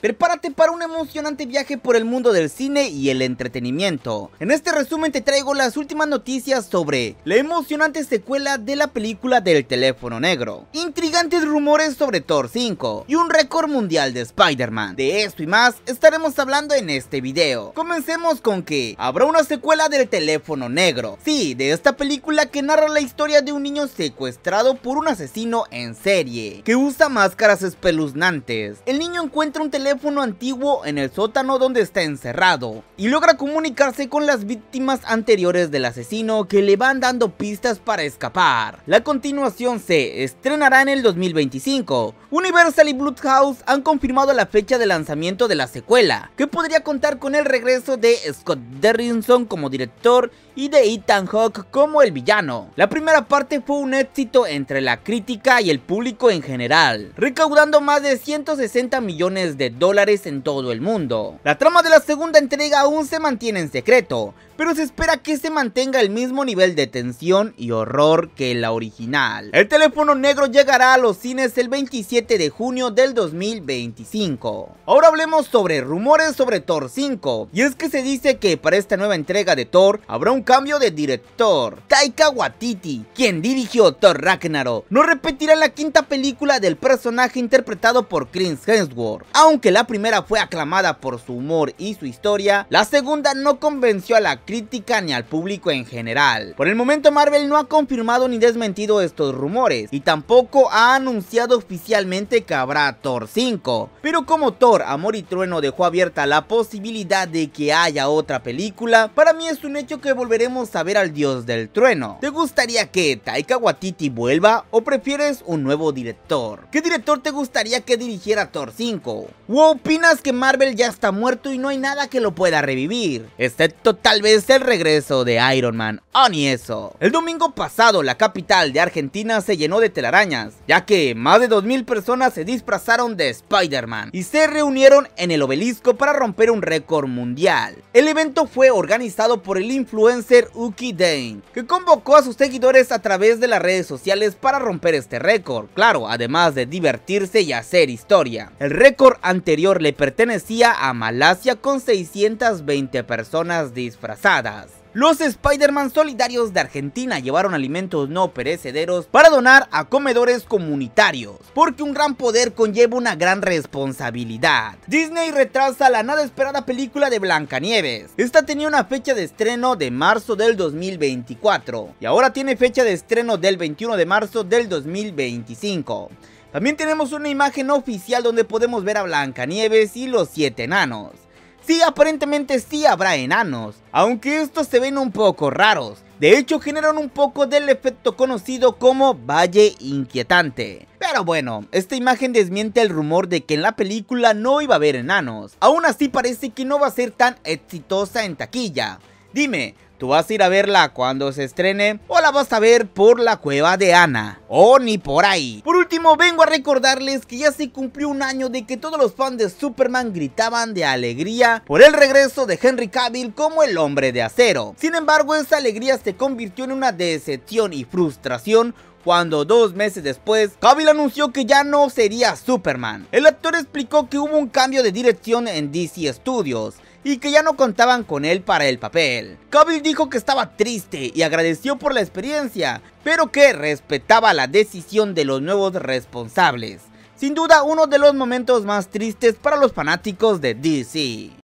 Prepárate para un emocionante viaje por el mundo del cine y el entretenimiento. En este resumen te traigo las últimas noticias sobre la emocionante secuela de la película del teléfono negro, intrigantes rumores sobre Thor 5 y un récord mundial de Spider-Man. De esto y más estaremos hablando en este video. Comencemos con que habrá una secuela del teléfono negro. Sí, de esta película que narra la historia de un niño secuestrado por un asesino en serie, que usa máscaras espeluznantes. El niño encuentra un teléfono teléfono antiguo en el sótano donde está encerrado y logra comunicarse con las víctimas anteriores del asesino que le van dando pistas para escapar. La continuación se estrenará en el 2025. Universal y Bloodhouse han confirmado la fecha de lanzamiento de la secuela, que podría contar con el regreso de Scott Derrinson como director y de Ethan Hawke como el villano. La primera parte fue un éxito entre la crítica y el público en general, recaudando más de 160 millones de dólares en todo el mundo. La trama de la segunda entrega aún se mantiene en secreto, pero se espera que se mantenga el mismo nivel de tensión y horror que la original. El teléfono negro llegará a los cines el 27 de junio del 2025. Ahora hablemos sobre rumores sobre Thor 5, y es que se dice que para esta nueva entrega de Thor habrá un cambio de director. Taika Waititi, quien dirigió Thor Ragnarok, no repetirá la quinta película del personaje interpretado por Chris Hemsworth. Aunque la primera fue aclamada por su humor y su historia, la segunda no convenció a la crítica ni al público en general. Por el momento Marvel no ha confirmado ni desmentido estos rumores y tampoco ha anunciado oficialmente que habrá Thor 5. Pero como Thor, Amor y Trueno dejó abierta la posibilidad de que haya otra película, para mí es un hecho que volveremos a ver al dios del trueno. ¿Te gustaría que Taika Waititi vuelva o prefieres un nuevo director? ¿Qué director te gustaría que dirigiera Thor 5? ¿O opinas que Marvel ya está muerto y no hay nada que lo pueda revivir? Excepto tal vez está el regreso de Iron Man Ah, ni eso. El domingo pasado, la capital de Argentina se llenó de telarañas, ya que más de 2.000 personas se disfrazaron de Spider-Man y se reunieron en el obelisco para romper un récord mundial. El evento fue organizado por el influencer Uki Dane, que convocó a sus seguidores a través de las redes sociales para romper este récord, claro, además de divertirse y hacer historia. El récord anterior le pertenecía a Malasia con 620 personas disfrazadas. Los Spider-Man solidarios de Argentina llevaron alimentos no perecederos para donar a comedores comunitarios, porque un gran poder conlleva una gran responsabilidad. Disney retrasa la nada esperada película de Blancanieves. Esta tenía una fecha de estreno de marzo del 2024 y ahora tiene fecha de estreno del 21 de marzo del 2025. También tenemos una imagen oficial donde podemos ver a Blancanieves y los siete enanos. Sí, aparentemente sí habrá enanos, aunque estos se ven un poco raros. De hecho, generan un poco del efecto conocido como Valle Inquietante. Pero bueno, esta imagen desmiente el rumor de que en la película no iba a haber enanos. Aún así parece que no va a ser tan exitosa en taquilla. Dime, Tú vas a ir a verla cuando se estrene o la vas a ver por la cueva de Ana o ni por ahí. Por último, vengo a recordarles que ya se cumplió un año de que todos los fans de Superman gritaban de alegría por el regreso de Henry Cavill como el hombre de acero. Sin embargo, esa alegría se convirtió en una decepción y frustración cuando dos meses después, Cavill anunció que ya no sería Superman. El actor explicó que hubo un cambio de dirección en DC Studios, y que ya no contaban con él para el papel. Cavill dijo que estaba triste y agradeció por la experiencia, pero que respetaba la decisión de los nuevos responsables. Sin duda uno de los momentos más tristes para los fanáticos de DC.